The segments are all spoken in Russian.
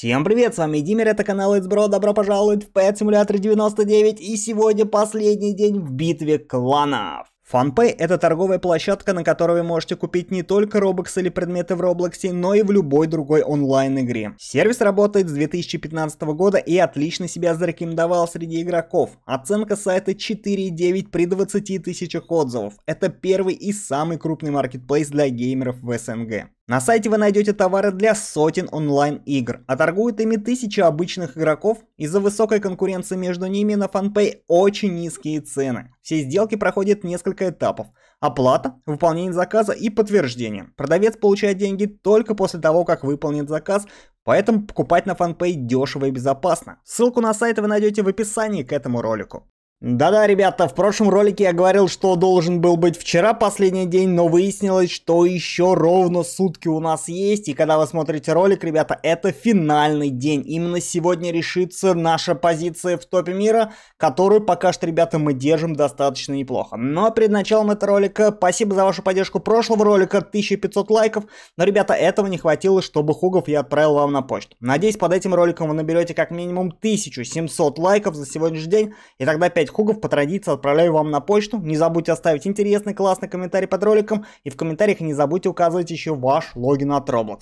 Всем привет, с вами Димир, это канал Ицбро, добро пожаловать в Pet Simulator 99 и сегодня последний день в битве кланов. FunPay – это торговая площадка, на которой вы можете купить не только Robux или предметы в Roblox, но и в любой другой онлайн-игре. Сервис работает с 2015 года и отлично себя зарекомендовал среди игроков. Оценка сайта 4.9 при 20 тысячах отзывов. Это первый и самый крупный маркетплейс для геймеров в СНГ. На сайте вы найдете товары для сотен онлайн-игр, а торгуют ими тысячи обычных игроков. Из-за высокой конкуренции между ними на FanPay очень низкие цены. Все сделки проходят несколько этапов. Оплата, выполнение заказа и подтверждение. Продавец получает деньги только после того, как выполнит заказ, поэтому покупать на FanPay дешево и безопасно. Ссылку на сайт вы найдете в описании к этому ролику. Да-да, ребята, в прошлом ролике я говорил, что должен был быть вчера последний день, но выяснилось, что еще ровно сутки у нас есть. И когда вы смотрите ролик, ребята, это финальный день. Именно сегодня решится наша позиция в топе мира, которую пока что, ребята, мы держим достаточно неплохо. Но перед началом этого ролика, спасибо за вашу поддержку прошлого ролика, 1500 лайков. Но, ребята, этого не хватило, чтобы хугов я отправил вам на почту. Надеюсь, под этим роликом вы наберете как минимум 1700 лайков за сегодняшний день, и тогда 5 Хугов по традиции отправляю вам на почту. Не забудьте оставить интересный, классный комментарий под роликом. И в комментариях не забудьте указывать еще ваш логин от Roblox.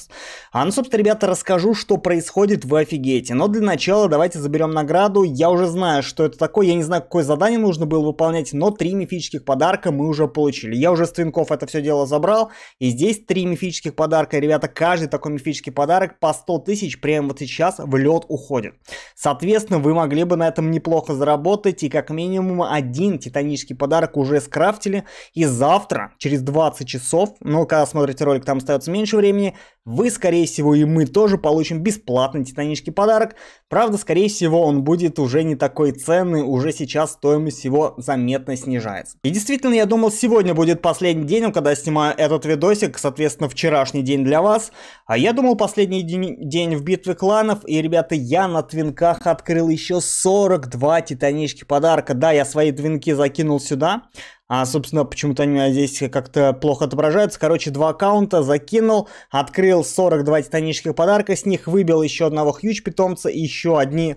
А ну, собственно, ребята, расскажу, что происходит, в офигете. Но для начала давайте заберем награду. Я уже знаю, что это такое. Я не знаю, какое задание нужно было выполнять, но три мифических подарка мы уже получили. Я уже с твинков это все дело забрал. И здесь три мифических подарка. Ребята, каждый такой мифический подарок по 100 тысяч прямо вот сейчас в лед уходит. Соответственно, вы могли бы на этом неплохо заработать. И как минимум один титанический подарок уже скрафтили. И завтра, через 20 часов, ну, когда смотрите ролик, там остается меньше времени, вы, скорее всего, и мы тоже получим бесплатный титанический подарок. Правда, скорее всего, он будет уже не такой ценный, уже сейчас стоимость его заметно снижается. И действительно, я думал, сегодня будет последний день, когда я снимаю этот видосик, соответственно, вчерашний день для вас. А я думал, последний день в битве кланов, и, ребята, я на твинках открыл еще 42 титанических подарка. Да, я свои твинки закинул сюда. А, собственно, почему-то они а, здесь как-то плохо отображаются. Короче, два аккаунта закинул, открыл 42 титанических подарка, с них выбил еще одного хьюч питомца и еще одни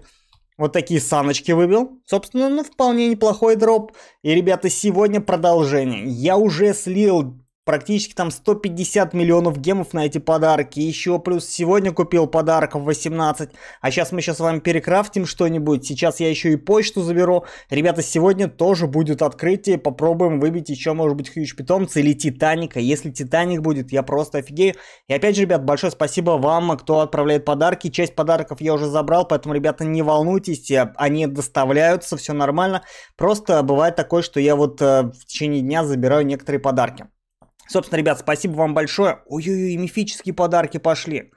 вот такие саночки выбил. Собственно, ну, вполне неплохой дроп. И, ребята, сегодня продолжение. Я уже слил практически там 150 миллионов гемов на эти подарки. Еще плюс сегодня купил подарков 18. А сейчас мы сейчас с вами перекрафтим что-нибудь. Сейчас я еще и почту заберу. Ребята, сегодня тоже будет открытие. Попробуем выбить еще, может быть, Хьюч Питомца или Титаника. Если Титаник будет, я просто офигею. И опять же, ребят, большое спасибо вам, кто отправляет подарки. Часть подарков я уже забрал, поэтому, ребята, не волнуйтесь. Э, они доставляются, все нормально. Просто бывает такое, что я вот э, в течение дня забираю некоторые подарки. Собственно, ребят, спасибо вам большое. Ой-ой-ой, мифические подарки пошли.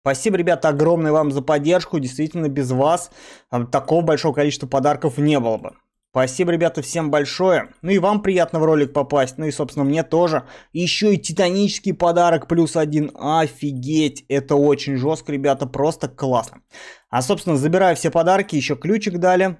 Спасибо, ребята, огромное вам за поддержку. Действительно, без вас а, такого большого количества подарков не было бы. Спасибо, ребята, всем большое. Ну и вам приятно в ролик попасть. Ну и, собственно, мне тоже. Еще и титанический подарок плюс один. Офигеть, это очень жестко, ребята, просто классно. А, собственно, забираю все подарки, еще ключик дали.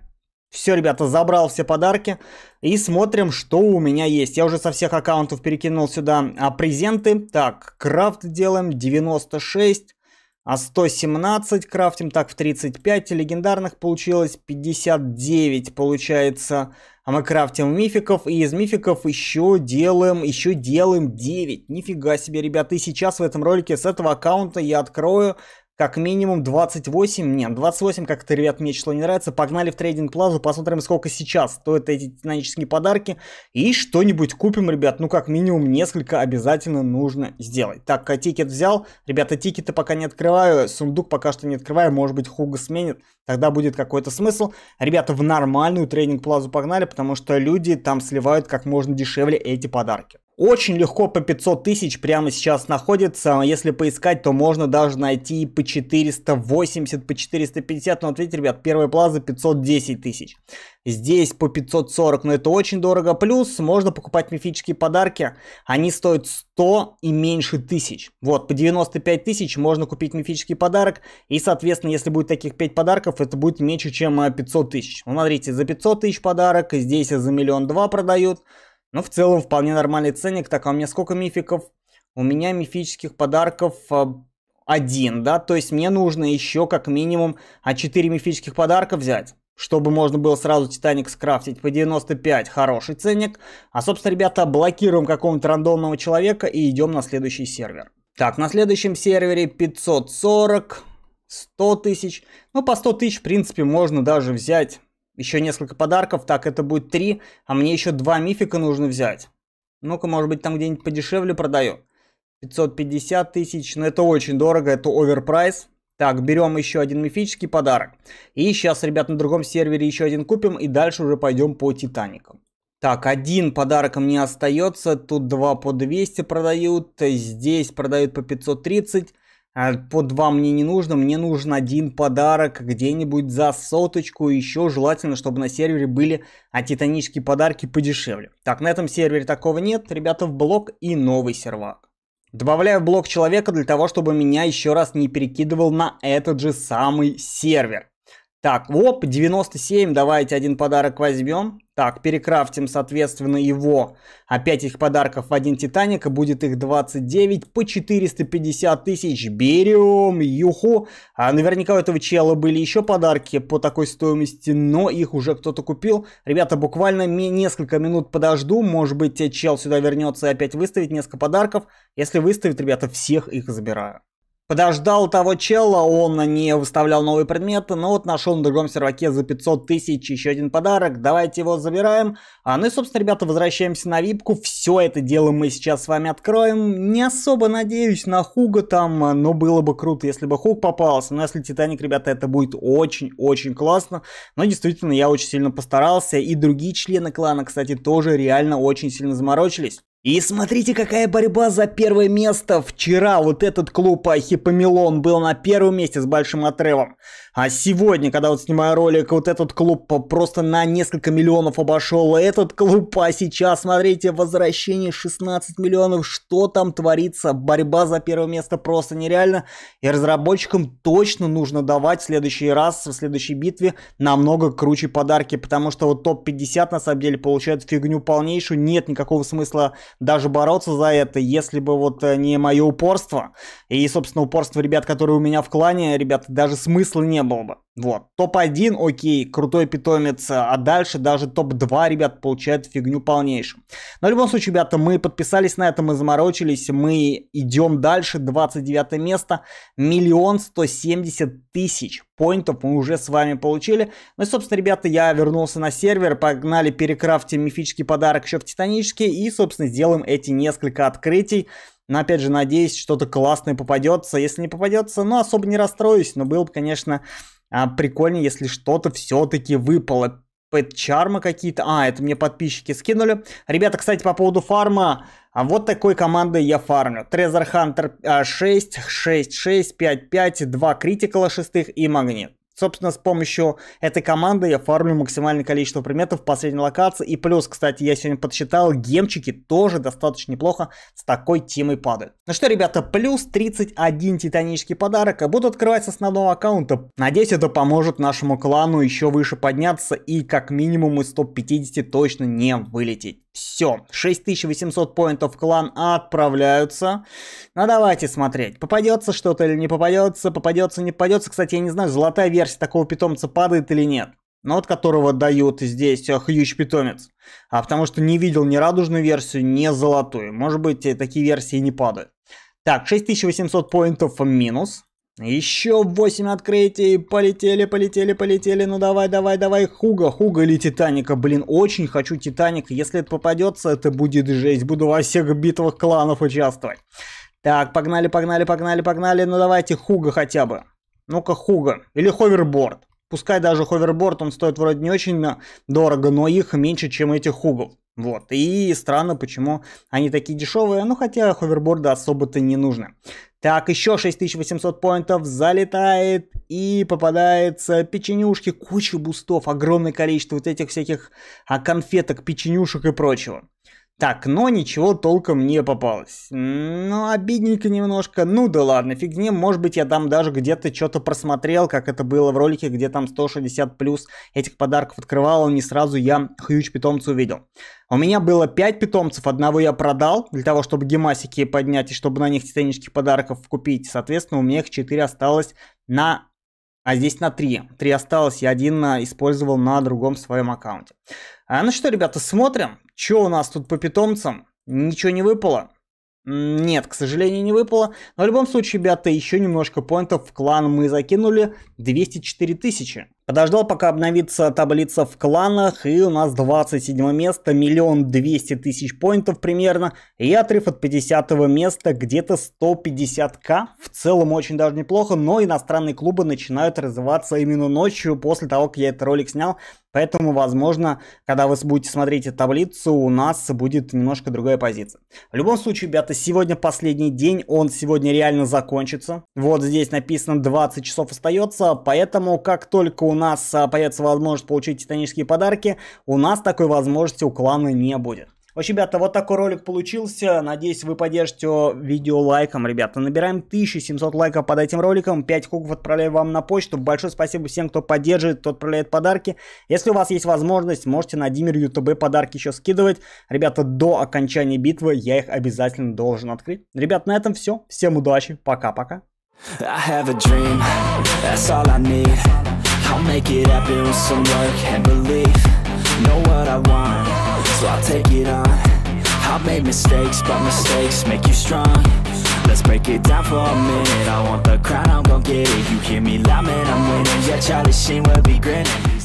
Все, ребята, забрал все подарки и смотрим, что у меня есть. Я уже со всех аккаунтов перекинул сюда а, презенты. Так, крафт делаем 96, а 117 крафтим, так, в 35. Легендарных получилось 59, получается. А мы крафтим мификов, и из мификов еще делаем, еще делаем 9. Нифига себе, ребята, и сейчас в этом ролике с этого аккаунта я открою как минимум 28, нет, 28 как-то, ребят, мне число не нравится. Погнали в трейдинг плазу, посмотрим, сколько сейчас стоят эти титанические подарки. И что-нибудь купим, ребят, ну как минимум несколько обязательно нужно сделать. Так, а тикет взял. Ребята, тикеты пока не открываю, сундук пока что не открываю, может быть Хуга сменит, тогда будет какой-то смысл. Ребята, в нормальную трейдинг плазу погнали, потому что люди там сливают как можно дешевле эти подарки. Очень легко по 500 тысяч прямо сейчас находится. Если поискать, то можно даже найти и по 480, по 450. Но ответьте, ребят, первая плаза 510 тысяч. Здесь по 540, но это очень дорого. Плюс можно покупать мифические подарки. Они стоят 100 и меньше тысяч. Вот, по 95 тысяч можно купить мифический подарок. И, соответственно, если будет таких 5 подарков, это будет меньше, чем 500 э, тысяч. Ну, смотрите, за 500 тысяч подарок. Здесь за миллион два продают. Но ну, в целом вполне нормальный ценник. Так, а у меня сколько мификов? У меня мифических подарков а, один, да? То есть мне нужно еще как минимум 4 а, мифических подарка взять чтобы можно было сразу Титаник скрафтить по 95, хороший ценник. А, собственно, ребята, блокируем какого-нибудь рандомного человека и идем на следующий сервер. Так, на следующем сервере 540, 100 тысяч. Ну, по 100 тысяч, в принципе, можно даже взять еще несколько подарков. Так, это будет три, а мне еще два мифика нужно взять. Ну-ка, может быть, там где-нибудь подешевле продаю. 550 тысяч, но это очень дорого, это оверпрайс. Так, берем еще один мифический подарок. И сейчас, ребят, на другом сервере еще один купим, и дальше уже пойдем по Титаникам. Так, один подарок мне остается, тут два по 200 продают, здесь продают по 530. А По два мне не нужно, мне нужен один подарок где-нибудь за соточку, еще желательно, чтобы на сервере были а титанические подарки подешевле. Так, на этом сервере такого нет, ребята, в блок и новый сервак. Добавляю в блок человека для того, чтобы меня еще раз не перекидывал на этот же самый сервер. Так, оп, 97, давайте один подарок возьмем. Так, перекрафтим, соответственно, его. Опять их подарков в один Титаник, будет их 29 по 450 тысяч. Берем, юху. А наверняка у этого чела были еще подарки по такой стоимости, но их уже кто-то купил. Ребята, буквально несколько минут подожду, может быть, чел сюда вернется и опять выставит несколько подарков. Если выставит, ребята, всех их забираю. Подождал того чела, он не выставлял новые предметы, но ну вот нашел на другом серваке за 500 тысяч еще один подарок, давайте его забираем. А, ну и, собственно, ребята, возвращаемся на випку, все это дело мы сейчас с вами откроем. Не особо надеюсь на Хуга там, но было бы круто, если бы Хуг попался. Но если Титаник, ребята, это будет очень-очень классно. Но действительно, я очень сильно постарался, и другие члены клана, кстати, тоже реально очень сильно заморочились. И смотрите, какая борьба за первое место. Вчера вот этот клуб Хипомелон был на первом месте с большим отрывом. А сегодня, когда вот снимаю ролик, вот этот клуб просто на несколько миллионов обошел этот клуб. А сейчас, смотрите, возвращение 16 миллионов. Что там творится? Борьба за первое место просто нереально. И разработчикам точно нужно давать в следующий раз, в следующей битве намного круче подарки. Потому что вот топ-50 на самом деле получает фигню полнейшую. Нет никакого смысла даже бороться за это, если бы вот э, не мое упорство и, собственно, упорство ребят, которые у меня в клане, ребят, даже смысла не было бы. Вот. Топ-1, окей, крутой питомец, а дальше даже топ-2, ребят, получают фигню полнейшую. Но в любом случае, ребята, мы подписались на это, мы заморочились, мы идем дальше, 29 место, миллион сто семьдесят тысяч поинтов мы уже с вами получили. Ну и, собственно, ребята, я вернулся на сервер, погнали перекрафтим мифический подарок еще в Титанический и, собственно, сделаем эти несколько открытий. Но опять же, надеюсь, что-то классное попадется. Если не попадется, ну, особо не расстроюсь. Но было бы, конечно, а, прикольнее, если что-то все-таки выпало. Пэт-чармы какие-то. А, это мне подписчики скинули. Ребята, кстати, по поводу фарма. А вот такой командой я фармлю. Трезор Хантер 6, 6, 6, 5, 5, 2 критикала шестых и магнит. Собственно, с помощью этой команды я фармлю максимальное количество предметов в последней локации. И плюс, кстати, я сегодня подсчитал, гемчики тоже достаточно неплохо с такой темой падают. Ну что, ребята, плюс 31 титанический подарок. Я буду открывать с основного аккаунта. Надеюсь, это поможет нашему клану еще выше подняться и как минимум из топ-50 точно не вылететь. Все, 6800 поинтов клан отправляются. Ну давайте смотреть, попадется что-то или не попадется, попадется, не попадется. Кстати, я не знаю, золотая версия такого питомца падает или нет. Ну вот которого дают здесь хьюч питомец. А потому что не видел ни радужную версию, ни золотую. Может быть, э, такие версии не падают. Так, 6800 поинтов минус. Еще восемь открытий. Полетели, полетели, полетели. Ну давай, давай, давай. Хуга, Хуга или Титаника. Блин, очень хочу Титаник. Если это попадется, это будет жесть. Буду во всех битвах кланов участвовать. Так, погнали, погнали, погнали, погнали. Ну давайте Хуга хотя бы. Ну-ка, Хуга. Или Ховерборд. Пускай даже Ховерборд, он стоит вроде не очень дорого, но их меньше, чем этих Хугов. Вот, и странно, почему они такие дешевые, ну хотя ховерборды особо-то не нужны. Так, еще 6800 поинтов залетает и попадается печенюшки, куча бустов, огромное количество вот этих всяких а, конфеток, печенюшек и прочего. Так, но ничего толком не попалось. Ну, обидненько немножко. Ну да ладно, фиг не, может быть я там даже где-то что-то просмотрел, как это было в ролике, где там 160 плюс этих подарков открывал, не сразу я хьюч питомца увидел. У меня было 5 питомцев, одного я продал, для того, чтобы гемасики поднять и чтобы на них титанических подарков купить. Соответственно, у меня их 4 осталось на а здесь на 3. 3 осталось, я один а, использовал на другом своем аккаунте. А ну что, ребята, смотрим, что у нас тут по питомцам. Ничего не выпало. Нет, к сожалению, не выпало. Но в любом случае, ребята, еще немножко поинтов в клан мы закинули 204 тысячи. Подождал, пока обновится таблица в кланах, и у нас 27 место, миллион двести тысяч поинтов примерно, и отрыв от 50 места где-то 150к. В целом очень даже неплохо, но иностранные клубы начинают развиваться именно ночью после того, как я этот ролик снял, Поэтому, возможно, когда вы будете смотреть эту таблицу, у нас будет немножко другая позиция. В любом случае, ребята, сегодня последний день, он сегодня реально закончится. Вот здесь написано 20 часов остается, поэтому как только у нас э, появится возможность получить титанические подарки, у нас такой возможности у клана не будет. В общем, ребята, вот такой ролик получился. Надеюсь, вы поддержите видео лайком, ребята. Набираем 1700 лайков под этим роликом. 5 кубов отправляю вам на почту. Большое спасибо всем, кто поддерживает, кто отправляет подарки. Если у вас есть возможность, можете на Димир ютубе подарки еще скидывать. Ребята, до окончания битвы я их обязательно должен открыть. Ребят, на этом все. Всем удачи. Пока-пока. I'll make it happen with some work and belief Know what I want, so I'll take it on I've made mistakes, but mistakes make you strong Let's break it down for a minute I want the crown, I'm gon' get it You hear me loud, man, I'm winning Yeah, Charlie Sheen will be grinning